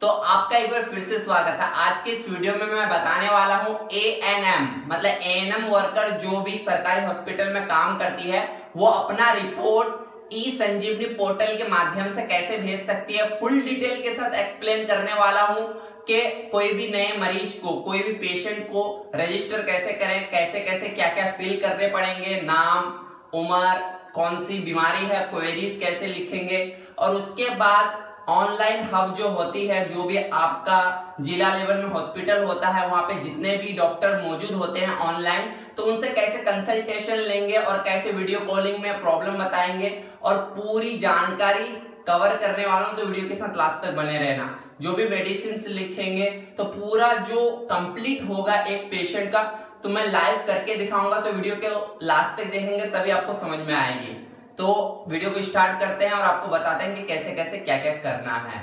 तो आपका एक बार फिर से स्वागत है आज के इस वीडियो में मैं बताने वाला हूँ ए एन एम मतलब ए एन एम वर्कर जो भी सरकारी हॉस्पिटल में काम करती है वो अपना रिपोर्ट ई संजीवनी पोर्टल के माध्यम से कैसे भेज सकती है फुल डिटेल के साथ एक्सप्लेन करने वाला हूँ कि कोई भी नए मरीज को कोई भी पेशेंट को रजिस्टर कैसे करें कैसे कैसे क्या क्या फिल करने पड़ेंगे नाम उम्र कौन सी बीमारी है क्वेरीज कैसे लिखेंगे और उसके बाद ऑनलाइन हब जो होती है जो भी आपका जिला लेवल में हॉस्पिटल होता है वहां पे जितने भी डॉक्टर मौजूद होते हैं ऑनलाइन तो उनसे कैसे कंसल्टेशन लेंगे और कैसे वीडियो कॉलिंग में प्रॉब्लम बताएंगे और पूरी जानकारी कवर करने वालों तो वीडियो के साथ लास्ट तक बने रहना जो भी मेडिसिन लिखेंगे तो पूरा जो कंप्लीट होगा एक पेशेंट का तो मैं लाइव करके दिखाऊंगा तो वीडियो के लास्ट तक देखेंगे तभी आपको समझ में आएगी तो वीडियो को स्टार्ट करते हैं और आपको बताते हैं कि कैसे कैसे क्या क्या करना है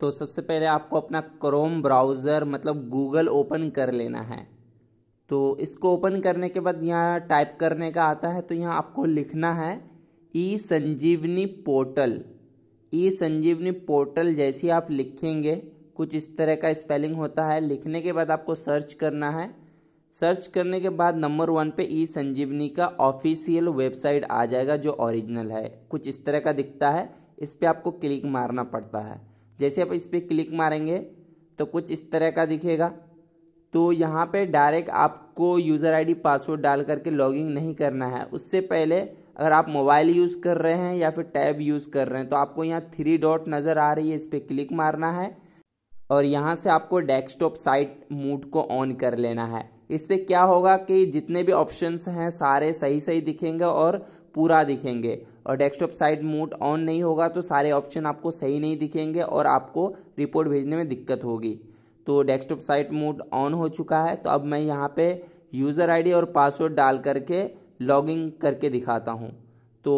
तो सबसे पहले आपको अपना क्रोम ब्राउज़र मतलब गूगल ओपन कर लेना है तो इसको ओपन करने के बाद यहाँ टाइप करने का आता है तो यहाँ आपको लिखना है ई संजीवनी पोर्टल ई संजीवनी पोर्टल जैसे आप लिखेंगे कुछ इस तरह का स्पेलिंग होता है लिखने के बाद आपको सर्च करना है सर्च करने के बाद नंबर वन पे ई संजीवनी का ऑफिशियल वेबसाइट आ जाएगा जो ओरिजिनल है कुछ इस तरह का दिखता है इस पर आपको क्लिक मारना पड़ता है जैसे आप इस पर क्लिक मारेंगे तो कुछ इस तरह का दिखेगा तो यहाँ पे डायरेक्ट आपको यूज़र आईडी पासवर्ड डाल करके लॉगिन नहीं करना है उससे पहले अगर आप मोबाइल यूज़ कर रहे हैं या फिर टैब यूज़ कर रहे हैं तो आपको यहाँ थ्री डॉट नज़र आ रही है इस पर क्लिक मारना है और यहाँ से आपको डेस्कटॉप साइट मूड को ऑन कर लेना है इससे क्या होगा कि जितने भी ऑप्शंस हैं सारे सही सही दिखेंगे और पूरा दिखेंगे और डेस्कटॉप साइड मोड ऑन नहीं होगा तो सारे ऑप्शन आपको सही नहीं दिखेंगे और आपको रिपोर्ट भेजने में दिक्कत होगी तो डेस्कटॉप साइट मोड ऑन हो चुका है तो अब मैं यहाँ पे यूज़र आईडी और पासवर्ड डाल करके लॉगिंग करके दिखाता हूँ तो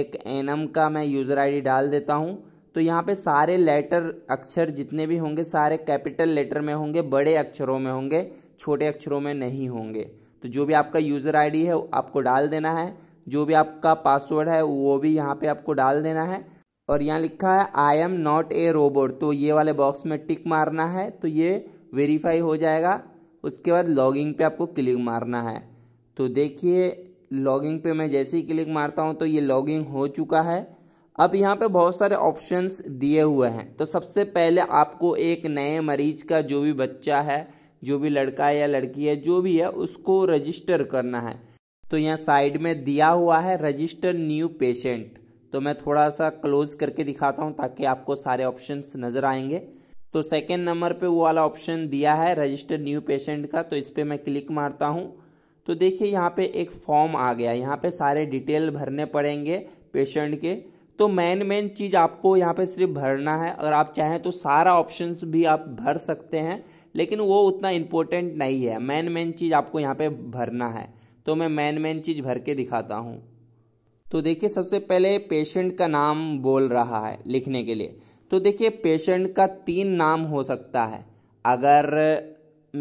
एक एनम का मैं यूज़र आईडी डाल देता हूँ तो यहाँ पे सारे लेटर अक्षर जितने भी होंगे सारे कैपिटल लेटर में होंगे बड़े अक्षरों में होंगे छोटे अक्षरों में नहीं होंगे तो जो भी आपका यूज़र आईडी है आपको डाल देना है जो भी आपका पासवर्ड है वो भी यहाँ पे आपको डाल देना है और यहाँ लिखा है I am not a robot तो ये वाले बॉक्स में टिक मारना है तो ये वेरीफाई हो जाएगा उसके बाद लॉगिंग पे आपको क्लिक मारना है तो देखिए लॉगिंग पे मैं जैसे ही क्लिक मारता हूँ तो ये लॉगिंग हो चुका है अब यहाँ पे बहुत सारे ऑप्शंस दिए हुए हैं तो सबसे पहले आपको एक नए मरीज का जो भी बच्चा है जो भी लड़का है या लड़की है जो भी है उसको रजिस्टर करना है तो यहाँ साइड में दिया हुआ है रजिस्टर न्यू पेशेंट तो मैं थोड़ा सा क्लोज करके दिखाता हूँ ताकि आपको सारे ऑप्शन नज़र आएंगे तो सेकेंड नंबर पे वो वाला ऑप्शन दिया है रजिस्टर न्यू पेशेंट का तो इस पर मैं क्लिक मारता हूँ तो देखिए यहाँ पे एक फॉर्म आ गया यहाँ पे सारे डिटेल भरने पड़ेंगे पेशेंट के तो मेन मेन चीज़ आपको यहाँ पे सिर्फ भरना है अगर आप चाहें तो सारा ऑप्शंस भी आप भर सकते हैं लेकिन वो उतना इम्पोर्टेंट नहीं है मैन मैन चीज़ आपको यहाँ पे भरना है तो मैं मैन मैन चीज़ भर के दिखाता हूँ तो देखिए सबसे पहले पेशेंट का नाम बोल रहा है लिखने के लिए तो देखिए पेशेंट का तीन नाम हो सकता है अगर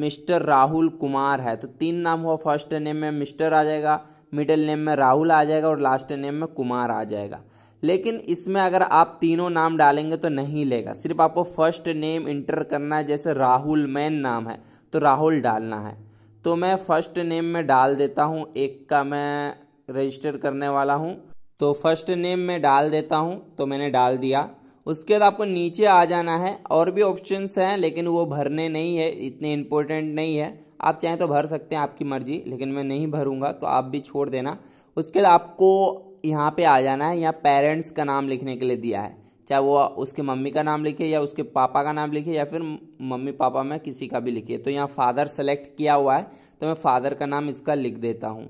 मिस्टर राहुल कुमार है तो तीन नाम हो फर्स्ट नेम में मिस्टर आ जाएगा मिडिल नेम में राहुल आ जाएगा और लास्ट नेम में कुमार आ जाएगा लेकिन इसमें अगर आप तीनों नाम डालेंगे तो नहीं लेगा सिर्फ आपको फर्स्ट नेम इंटर करना है जैसे राहुल मैन नाम है तो राहुल डालना है तो मैं फ़र्स्ट नेम में डाल देता हूँ एक का मैं रजिस्टर करने वाला हूँ तो फर्स्ट नेम में डाल देता हूँ तो मैंने डाल दिया उसके बाद आपको नीचे आ जाना है और भी ऑप्शंस हैं लेकिन वो भरने नहीं है इतने इम्पोर्टेंट नहीं है आप चाहें तो भर सकते हैं आपकी मर्ज़ी लेकिन मैं नहीं भरूंगा तो आप भी छोड़ देना उसके बाद आपको यहाँ पे आ जाना है यहाँ पेरेंट्स का नाम लिखने के लिए दिया है चाहे वो उसके मम्मी का नाम लिखे या उसके पापा का नाम लिखे या फिर मम्मी पापा में किसी का भी लिखे तो यहाँ फादर सेलेक्ट किया हुआ है तो मैं फादर का नाम इसका लिख देता हूँ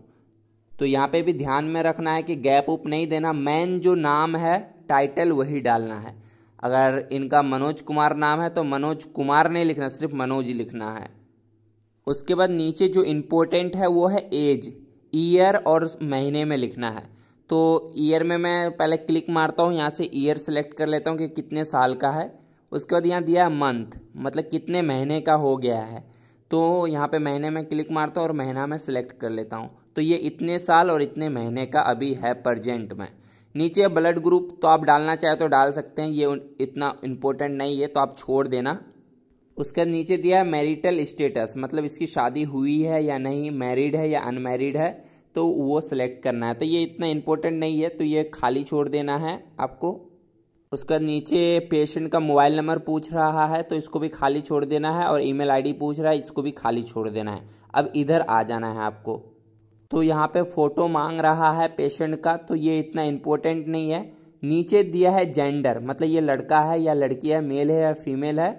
तो यहाँ पे भी ध्यान में रखना है कि गैप उप नहीं देना मैन जो नाम है टाइटल वही डालना है अगर इनका मनोज कुमार नाम है तो मनोज कुमार नहीं लिखना सिर्फ मनोज ही लिखना है उसके बाद नीचे जो इम्पोर्टेंट है वो है एज ईयर और महीने में लिखना है तो ईयर में मैं पहले क्लिक मारता हूँ यहाँ से ईयर सेलेक्ट कर लेता हूँ कि कितने साल का है उसके बाद यहाँ दिया मंथ मतलब कितने महीने का हो गया है तो यहाँ पे महीने में क्लिक मारता हूँ और महीना में सेलेक्ट कर लेता हूँ तो ये इतने साल और इतने महीने का अभी है प्रजेंट में नीचे ब्लड ग्रुप तो आप डालना चाहे तो डाल सकते हैं ये इतना इम्पोर्टेंट नहीं है तो आप छोड़ देना उसके नीचे दिया है मैरिटल स्टेटस मतलब इसकी शादी हुई है या नहीं मैरिड है या अनमैरिड है तो वो सेलेक्ट करना है तो ये इतना इम्पोर्टेंट नहीं है तो ये खाली छोड़ देना है आपको उसका नीचे पेशेंट का मोबाइल नंबर पूछ रहा है तो इसको भी खाली छोड़ देना है और ईमेल आईडी पूछ रहा है इसको भी खाली छोड़ देना है अब इधर आ जाना है आपको तो यहाँ पे फ़ोटो मांग रहा है पेशेंट का तो ये इतना इम्पोर्टेंट नहीं है नीचे दिया है जेंडर मतलब ये लड़का है या लड़की है मेल है या फीमेल है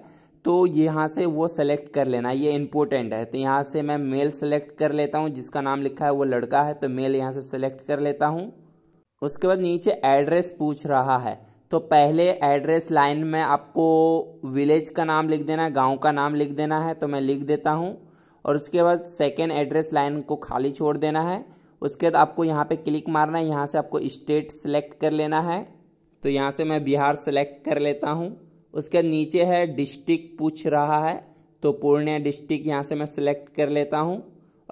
तो यहाँ से वो सेलेक्ट कर लेना ये इम्पोर्टेंट है तो यहाँ से मैं मेल सेलेक्ट कर लेता हूँ जिसका नाम लिखा है वो लड़का है तो मेल यहाँ से सेलेक्ट कर लेता हूँ उसके बाद नीचे एड्रेस पूछ रहा है तो पहले एड्रेस लाइन में आपको विलेज का नाम लिख देना है गाँव का नाम लिख देना है तो मैं लिख देता हूँ और उसके बाद सेकेंड एड्रेस लाइन को खाली छोड़ देना है उसके बाद आपको यहाँ पर क्लिक मारना है यहाँ से आपको स्टेट सेलेक्ट कर लेना है तो यहाँ से मैं बिहार सेलेक्ट कर लेता हूँ उसके नीचे है डिस्ट्रिक्ट पूछ रहा है तो पूर्णिया डिस्ट्रिक्ट यहाँ से मैं सिलेक्ट कर लेता हूँ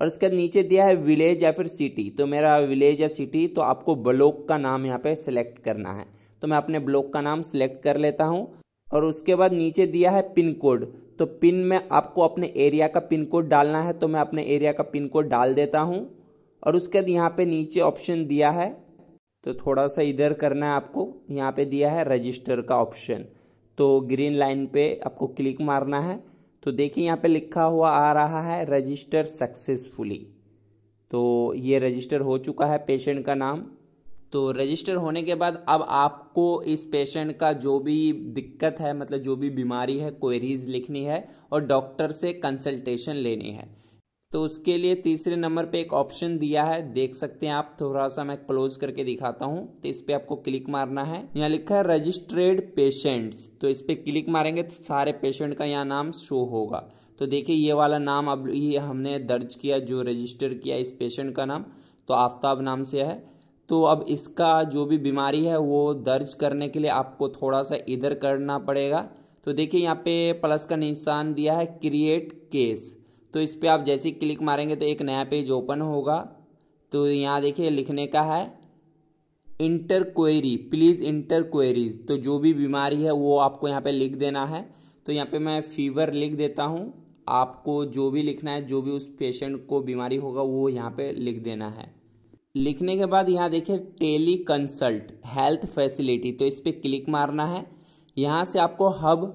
और उसके नीचे दिया है विलेज या फिर सिटी तो मेरा विलेज या सिटी तो आपको ब्लॉक का नाम यहाँ पे सिलेक्ट करना है तो मैं अपने ब्लॉक का नाम सिलेक्ट कर लेता हूँ और उसके बाद नीचे दिया है पिन कोड तो पिन में आपको अपने एरिया का पिन कोड डालना है तो मैं अपने एरिया का पिन कोड डाल देता हूँ और उसके बाद यहाँ पर नीचे ऑप्शन दिया है तो थोड़ा सा इधर करना है आपको यहाँ पर दिया है रजिस्टर का ऑप्शन तो ग्रीन लाइन पे आपको क्लिक मारना है तो देखिए यहाँ पे लिखा हुआ आ रहा है रजिस्टर सक्सेसफुली तो ये रजिस्टर हो चुका है पेशेंट का नाम तो रजिस्टर होने के बाद अब आपको इस पेशेंट का जो भी दिक्कत है मतलब जो भी बीमारी है क्वेरीज लिखनी है और डॉक्टर से कंसल्टेशन लेनी है तो उसके लिए तीसरे नंबर पे एक ऑप्शन दिया है देख सकते हैं आप थोड़ा सा मैं क्लोज करके दिखाता हूँ तो इस पर आपको क्लिक मारना है यहाँ लिखा है रजिस्ट्रेड पेशेंट्स तो इस पर क्लिक मारेंगे तो सारे पेशेंट का यहाँ नाम शो होगा तो देखिए ये वाला नाम अब ये हमने दर्ज किया जो रजिस्टर किया इस पेशेंट का नाम तो आफ्ताब नाम से है तो अब इसका जो भी बीमारी है वो दर्ज करने के लिए आपको थोड़ा सा इधर करना पड़ेगा तो देखिए यहाँ पे प्लस का निशान दिया है क्रिएट केस तो इस पर आप जैसे क्लिक मारेंगे तो एक नया पेज ओपन होगा तो यहाँ देखिए लिखने का है enter query please enter queries तो जो भी बीमारी है वो आपको यहाँ पे लिख देना है तो यहाँ पे मैं फीवर लिख देता हूँ आपको जो भी लिखना है जो भी उस पेशेंट को बीमारी होगा वो यहाँ पे लिख देना है लिखने के बाद यहाँ देखिए टेली कंसल्ट हेल्थ फैसिलिटी तो इस पर क्लिक मारना है यहाँ से आपको हब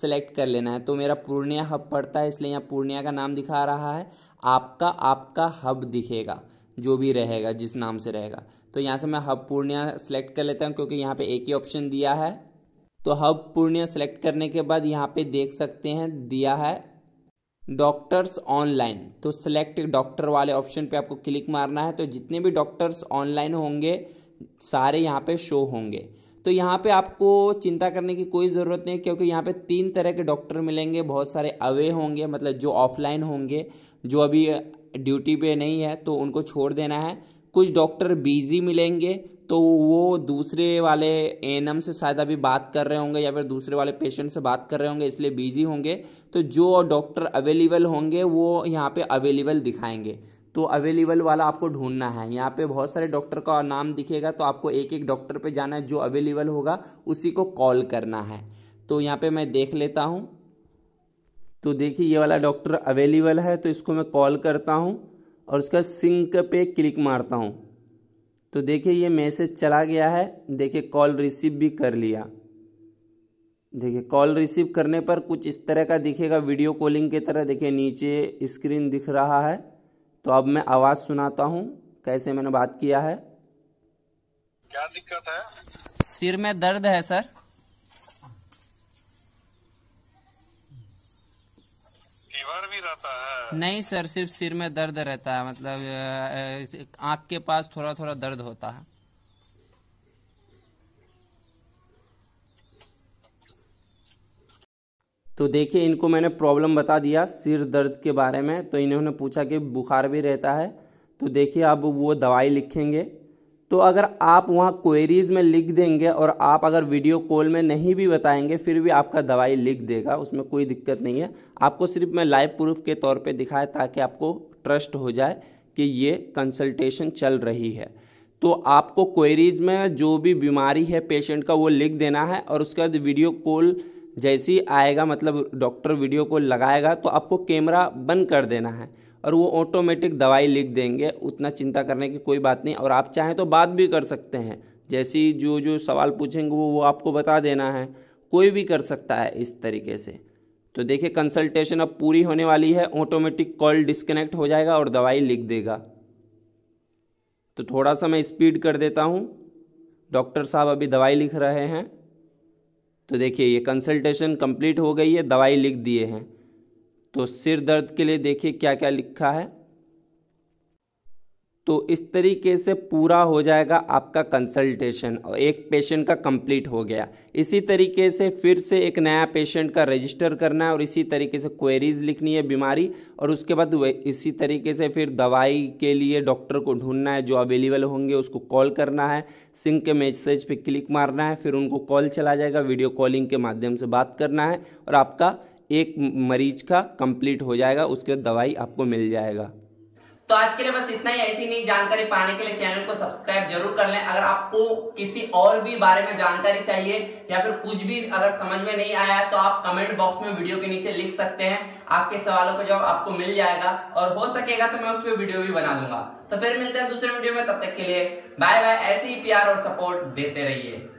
सेलेक्ट कर लेना है तो मेरा पूर्णिया हब पड़ता है इसलिए यहाँ पूर्णिया का नाम दिखा रहा है आपका आपका हब दिखेगा जो भी रहेगा जिस नाम से रहेगा तो यहाँ से मैं हब पूर्णिया सेलेक्ट कर लेता हूँ क्योंकि यहाँ पे एक ही ऑप्शन दिया है तो हब पूर्णिया सेलेक्ट करने के बाद यहाँ पे देख सकते हैं दिया है डॉक्टर्स ऑनलाइन तो सेलेक्ट डॉक्टर वाले ऑप्शन पे आपको क्लिक मारना है तो जितने भी डॉक्टर्स ऑनलाइन होंगे सारे यहाँ पे शो होंगे तो यहाँ पे आपको चिंता करने की कोई ज़रूरत नहीं क्योंकि यहाँ पे तीन तरह के डॉक्टर मिलेंगे बहुत सारे अवे होंगे मतलब जो ऑफलाइन होंगे जो अभी ड्यूटी पे नहीं है तो उनको छोड़ देना है कुछ डॉक्टर बिजी मिलेंगे तो वो दूसरे वाले एएनएम से शायद अभी बात कर रहे होंगे या फिर दूसरे वाले पेशेंट से बात कर रहे होंगे इसलिए बिजी होंगे तो जो डॉक्टर अवेलेबल होंगे वो यहाँ पे अवेलेबल दिखाएंगे तो अवेलेबल वाला आपको ढूंढना है यहाँ पे बहुत सारे डॉक्टर का नाम दिखेगा तो आपको एक एक डॉक्टर पे जाना है जो अवेलेबल होगा उसी को कॉल करना है तो यहाँ पे मैं देख लेता हूँ तो देखिए ये वाला डॉक्टर अवेलेबल है तो इसको मैं कॉल करता हूँ और उसका सिंक पे क्लिक मारता हूँ तो देखिए ये मैसेज चला गया है देखिए कॉल रिसीव भी कर लिया देखिए कॉल रिसीव करने पर कुछ इस तरह का दिखेगा वीडियो कॉलिंग की तरह देखिए नीचे स्क्रीन दिख रहा है तो अब मैं आवाज सुनाता हूँ कैसे मैंने बात किया है क्या दिक्कत है सिर में दर्द है सर फीवर भी रहता है नहीं सर सिर्फ सिर में दर्द रहता है मतलब आँख के पास थोड़ा थोड़ा दर्द होता है तो देखिए इनको मैंने प्रॉब्लम बता दिया सिर दर्द के बारे में तो इन्होंने पूछा कि बुखार भी रहता है तो देखिए आप वो दवाई लिखेंगे तो अगर आप वहाँ क्वेरीज़ में लिख देंगे और आप अगर वीडियो कॉल में नहीं भी बताएंगे फिर भी आपका दवाई लिख देगा उसमें कोई दिक्कत नहीं है आपको सिर्फ मैं लाइव प्रूफ के तौर पे दिखाए ताकि आपको ट्रस्ट हो जाए कि ये कंसल्टेशन चल रही है तो आपको क्वेरीज़ में जो भी बीमारी है पेशेंट का वो लिख देना है और उसके बाद वीडियो कॉल जैसे ही आएगा मतलब डॉक्टर वीडियो को लगाएगा तो आपको कैमरा बंद कर देना है और वो ऑटोमेटिक दवाई लिख देंगे उतना चिंता करने की कोई बात नहीं और आप चाहें तो बात भी कर सकते हैं जैसे ही जो जो सवाल पूछेंगे वो वो आपको बता देना है कोई भी कर सकता है इस तरीके से तो देखिए कंसल्टेशन अब पूरी होने वाली है ऑटोमेटिक कॉल डिस्कनेक्ट हो जाएगा और दवाई लिख देगा तो थोड़ा सा मैं स्पीड कर देता हूँ डॉक्टर साहब अभी दवाई लिख रहे हैं तो देखिए ये कंसल्टेशन कंप्लीट हो गई है दवाई लिख दिए हैं तो सिर दर्द के लिए देखिए क्या क्या लिखा है तो इस तरीके से पूरा हो जाएगा आपका कंसल्टेशन और एक पेशेंट का कंप्लीट हो गया इसी तरीके से फिर से एक नया पेशेंट का रजिस्टर करना है और इसी तरीके से क्वेरीज लिखनी है बीमारी और उसके बाद इसी तरीके से फिर दवाई के लिए डॉक्टर को ढूंढना है जो अवेलेबल होंगे उसको कॉल करना है सिंक के मैसेज पर क्लिक मारना है फिर उनको कॉल चला जाएगा वीडियो कॉलिंग के माध्यम से बात करना है और आपका एक मरीज का कंप्लीट हो जाएगा उसके दवाई आपको मिल जाएगा तो आज के लिए बस इतना ही ऐसी नई जानकारी पाने के लिए चैनल को सब्सक्राइब जरूर कर लें अगर आपको किसी और भी बारे में जानकारी चाहिए या फिर कुछ भी अगर समझ में नहीं आया तो आप कमेंट बॉक्स में वीडियो के नीचे लिख सकते हैं आपके सवालों का जवाब आपको मिल जाएगा और हो सकेगा तो मैं उस पर वीडियो भी बना दूंगा तो फिर मिलते हैं दूसरे वीडियो में तब तक के लिए बाय बाय ऐसे ही प्यार और सपोर्ट देते रहिए